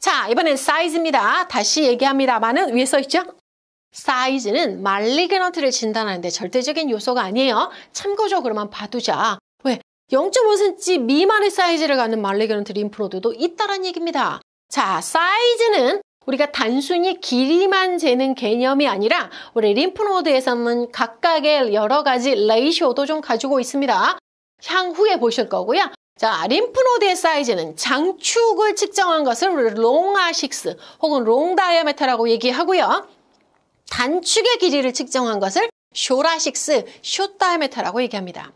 자, 이번엔 사이즈입니다. 다시 얘기합니다만은 위에 써 있죠? 사이즈는 말리그런트를 진단하는데 절대적인 요소가 아니에요. 참고적으로만 봐두자. 왜? 0.5cm 미만의 사이즈를 갖는 말리그런트 림프노드도 있다란 얘기입니다. 자, 사이즈는 우리가 단순히 길이만 재는 개념이 아니라 우리 림프노드에서는 각각의 여러 가지 레이쇼도 좀 가지고 있습니다. 향후에 보실 거고요. 자, 림프노드의 사이즈는 장축을 측정한 것을 롱아식스 혹은 롱다이아메터라고 얘기하고요. 단축의 길이를 측정한 것을 쇼라식스, 쇼다이아메터라고 얘기합니다.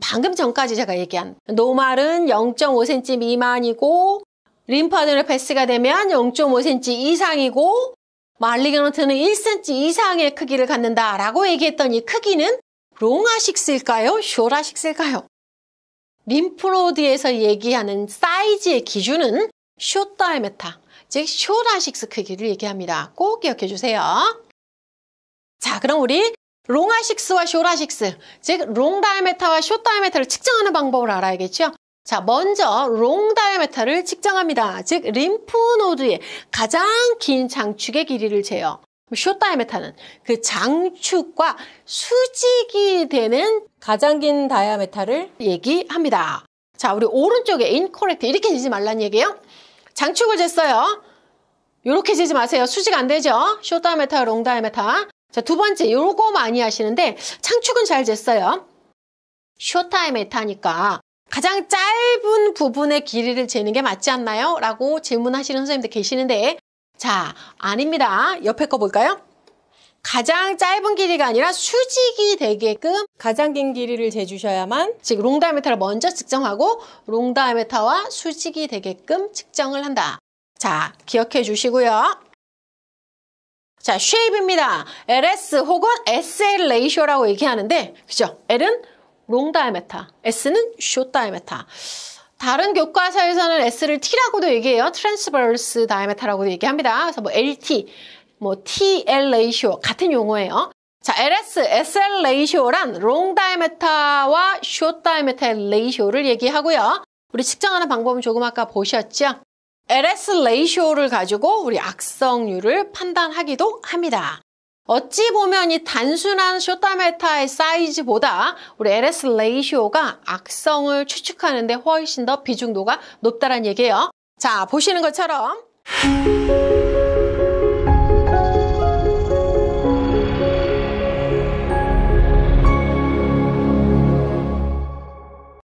방금 전까지 제가 얘기한 노말은 0.5cm 미만이고 림파드를 베스가 되면 0.5cm 이상이고 말리게넌트는 1cm 이상의 크기를 갖는다 라고 얘기했던이 크기는 롱아식스일까요? 쇼라식스일까요? 림프로드에서 얘기하는 사이즈의 기준은 쇼다이메타, 즉 쇼라식스 크기를 얘기합니다. 꼭 기억해 주세요. 자, 그럼 우리 롱아식스와 쇼라식스, 즉 롱다이메타와 쇼다이메타를 측정하는 방법을 알아야겠죠? 자, 먼저 롱 다이아메타를 측정합니다. 즉, 림프 노드의 가장 긴 장축의 길이를 재요. 숏 다이아메타는 그 장축과 수직이 되는 가장 긴 다이아메타를 얘기합니다. 자, 우리 오른쪽에 인코렉트 이렇게 지지 말란 얘기예요. 장축을 쟀어요. 이렇게 지지 마세요. 수직 안 되죠? 숏 다이아메타, 롱 다이아메타. 자, 두 번째 요거 많이 하시는데 장축은 잘 쟀어요. 쇼타임 에타니까 가장 짧은 부분의 길이를 재는 게 맞지 않나요? 라고 질문하시는 선생님들 계시는데 자, 아닙니다. 옆에 거 볼까요? 가장 짧은 길이가 아니라 수직이 되게끔 가장 긴 길이를 재주셔야만 즉 롱다이메타를 먼저 측정하고 롱다이메타와 수직이 되게끔 측정을 한다. 자, 기억해 주시고요. 자, 쉐입입니다. LS 혹은 SL 레이쇼라고 얘기하는데 그죠? L은 롱 다이메타, S는 숏 다이메타. 다른 교과서에서는 S를 T라고도 얘기해요. 트랜스버스 다이메타라고도 얘기합니다. 그래서 뭐 LT, 뭐 TL 레이쇼 같은 용어예요. 자, LS, SL 레이쇼란 롱 다이메타와 숏 다이메타의 레이쇼를 얘기하고요. 우리 측정하는 방법은 조금 아까 보셨죠? LS 레이쇼를 가지고 우리 악성률을 판단하기도 합니다. 어찌 보면 이 단순한 쇼타메타의 사이즈보다 우리 LS 레이쇼가 악성을 추측하는데 훨씬 더 비중도가 높다는 얘기예요. 자, 보시는 것처럼